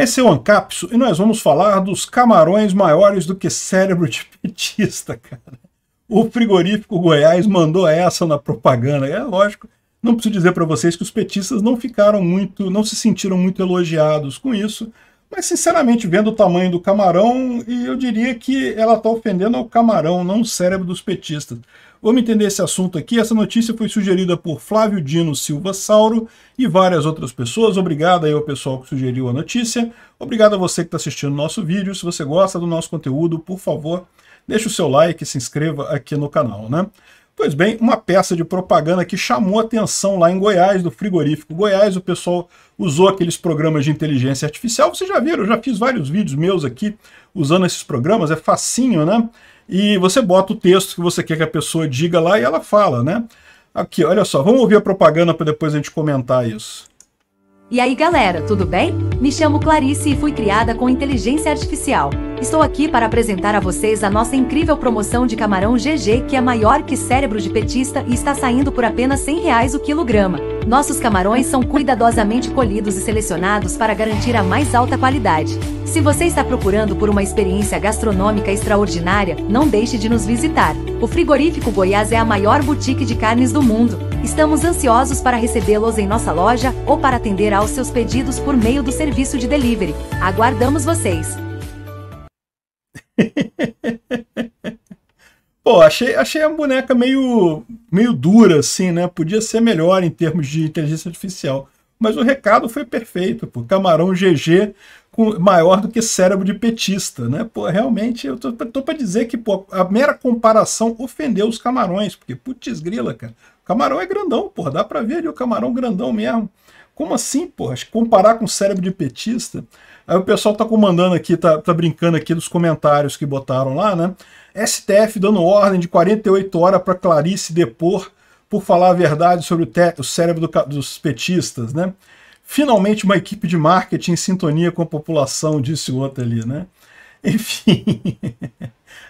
Esse é o Ancapso e nós vamos falar dos camarões maiores do que cérebro de petista, cara. O frigorífico Goiás mandou essa na propaganda. É lógico, não preciso dizer para vocês que os petistas não ficaram muito, não se sentiram muito elogiados com isso, mas, sinceramente, vendo o tamanho do camarão, eu diria que ela está ofendendo o camarão, não o cérebro dos petistas. Vamos entender esse assunto aqui. Essa notícia foi sugerida por Flávio Dino Silva Sauro e várias outras pessoas. Obrigado aí ao pessoal que sugeriu a notícia. Obrigado a você que está assistindo o nosso vídeo. Se você gosta do nosso conteúdo, por favor, deixe o seu like e se inscreva aqui no canal, né? Pois bem, uma peça de propaganda que chamou atenção lá em Goiás, do frigorífico Goiás, o pessoal usou aqueles programas de inteligência artificial, vocês já viram, eu já fiz vários vídeos meus aqui usando esses programas, é facinho, né? E você bota o texto que você quer que a pessoa diga lá e ela fala, né? Aqui, olha só, vamos ouvir a propaganda para depois a gente comentar isso. E aí galera, tudo bem? Me chamo Clarice e fui criada com inteligência artificial. Estou aqui para apresentar a vocês a nossa incrível promoção de camarão GG, que é maior que cérebro de petista e está saindo por apenas 100 reais o quilograma. Nossos camarões são cuidadosamente colhidos e selecionados para garantir a mais alta qualidade. Se você está procurando por uma experiência gastronômica extraordinária, não deixe de nos visitar. O Frigorífico Goiás é a maior boutique de carnes do mundo. Estamos ansiosos para recebê-los em nossa loja ou para atender aos seus pedidos por meio do serviço de delivery. Aguardamos vocês! Pô, achei, achei a boneca meio, meio dura, assim, né? Podia ser melhor em termos de inteligência artificial. Mas o recado foi perfeito, pô. Camarão GG com, maior do que cérebro de petista, né? Pô, realmente, eu tô, tô pra dizer que pô, a mera comparação ofendeu os camarões, porque putz grila, cara. O camarão é grandão, pô. Dá pra ver ali o camarão grandão mesmo. Como assim, porra? Comparar com o cérebro de petista? Aí o pessoal tá comandando aqui, tá, tá brincando aqui dos comentários que botaram lá, né? STF dando ordem de 48 horas para Clarice depor por falar a verdade sobre o, o cérebro do dos petistas, né? Finalmente uma equipe de marketing em sintonia com a população, disse o outro ali, né? Enfim.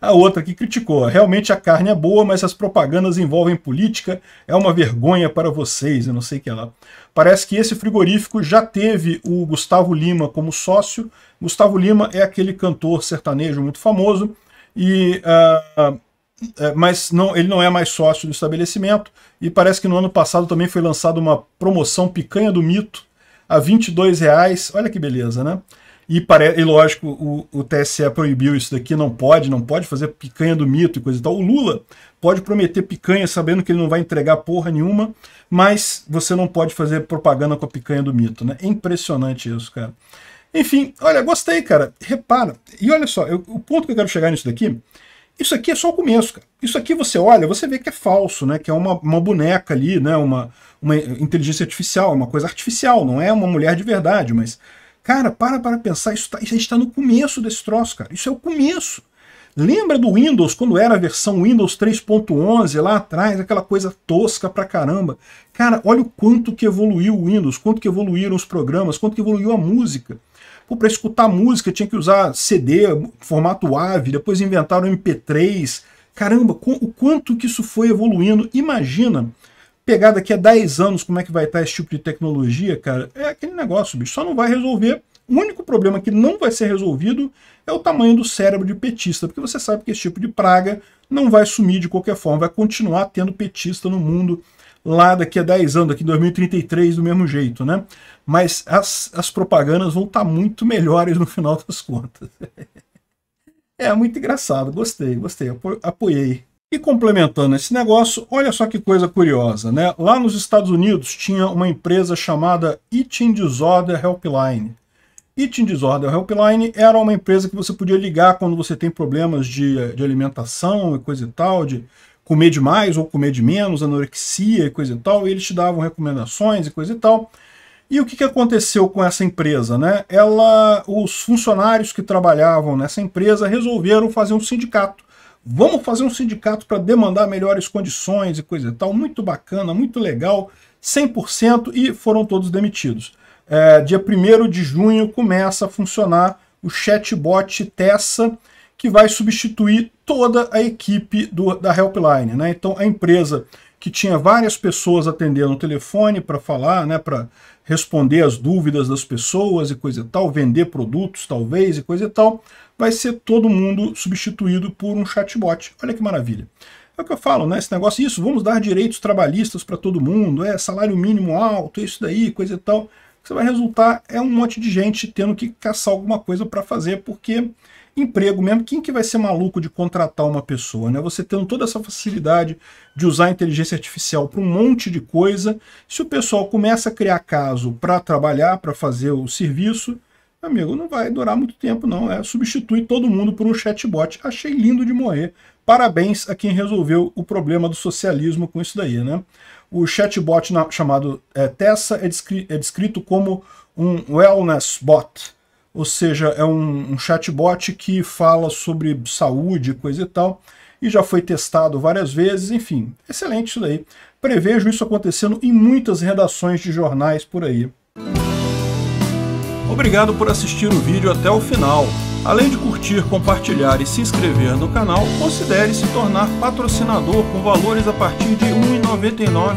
A outra que criticou. Realmente a carne é boa, mas as propagandas envolvem política. É uma vergonha para vocês. Eu não sei o que é lá. Parece que esse frigorífico já teve o Gustavo Lima como sócio. Gustavo Lima é aquele cantor sertanejo muito famoso. E... Uh, mas não, ele não é mais sócio do estabelecimento, e parece que no ano passado também foi lançada uma promoção Picanha do Mito, a R$ 22 reais. Olha que beleza, né? E, pare... e lógico, o, o TSE proibiu isso daqui, não pode, não pode fazer picanha do mito e coisa e tal. O Lula pode prometer picanha sabendo que ele não vai entregar porra nenhuma, mas você não pode fazer propaganda com a picanha do mito, né? É impressionante isso, cara. Enfim, olha, gostei, cara. Repara. E olha só, eu, o ponto que eu quero chegar nisso daqui, isso aqui é só o começo, cara. Isso aqui você olha, você vê que é falso, né? Que é uma, uma boneca ali, né? Uma, uma inteligência artificial, uma coisa artificial, não é uma mulher de verdade, mas Cara, para para pensar, isso tá, a gente está no começo desse troço, cara. Isso é o começo. Lembra do Windows, quando era a versão Windows 3.11 lá atrás, aquela coisa tosca pra caramba? Cara, olha o quanto que evoluiu o Windows, quanto que evoluíram os programas, quanto que evoluiu a música. Pô, pra escutar música tinha que usar CD, formato AVE, depois inventaram MP3. Caramba, o quanto que isso foi evoluindo. Imagina pegar daqui a 10 anos como é que vai estar tá esse tipo de tecnologia, cara, é aquele negócio, bicho. Só não vai resolver. O único problema que não vai ser resolvido é o tamanho do cérebro de petista, porque você sabe que esse tipo de praga não vai sumir de qualquer forma, vai continuar tendo petista no mundo lá daqui a 10 anos, daqui em 2033, do mesmo jeito, né? Mas as, as propagandas vão estar tá muito melhores no final das contas. É muito engraçado, gostei, gostei, apoiei. E complementando esse negócio, olha só que coisa curiosa, né? Lá nos Estados Unidos tinha uma empresa chamada Eating Disorder Helpline. Eating Disorder Helpline era uma empresa que você podia ligar quando você tem problemas de, de alimentação e coisa e tal, de comer demais ou comer de menos, anorexia e coisa e tal, e eles te davam recomendações e coisa e tal. E o que, que aconteceu com essa empresa? Né? Ela, os funcionários que trabalhavam nessa empresa resolveram fazer um sindicato Vamos fazer um sindicato para demandar melhores condições e coisa e tal. Muito bacana, muito legal, 100% e foram todos demitidos. É, dia 1 de junho começa a funcionar o chatbot Tessa, que vai substituir toda a equipe do, da Helpline. Né? Então a empresa que tinha várias pessoas atendendo o telefone para falar, né, para responder as dúvidas das pessoas e coisa e tal, vender produtos talvez e coisa e tal, vai ser todo mundo substituído por um chatbot. Olha que maravilha. É o que eu falo, né? Esse negócio, isso, vamos dar direitos trabalhistas para todo mundo, é salário mínimo alto, isso daí, coisa e tal. O que vai resultar é um monte de gente tendo que caçar alguma coisa para fazer, porque emprego mesmo. Quem que vai ser maluco de contratar uma pessoa, né? Você tendo toda essa facilidade de usar a inteligência artificial para um monte de coisa, se o pessoal começa a criar caso para trabalhar, para fazer o serviço, amigo, não vai durar muito tempo não, é substitui todo mundo por um chatbot. Achei lindo de morrer. Parabéns a quem resolveu o problema do socialismo com isso daí, né? O chatbot na, chamado é, Tessa é, descri é descrito como um wellness bot, ou seja, é um, um chatbot que fala sobre saúde, coisa e tal, e já foi testado várias vezes, enfim, excelente isso daí. Prevejo isso acontecendo em muitas redações de jornais por aí. Obrigado por assistir o vídeo até o final. Além de curtir, compartilhar e se inscrever no canal, considere se tornar patrocinador com valores a partir de R$ 1,99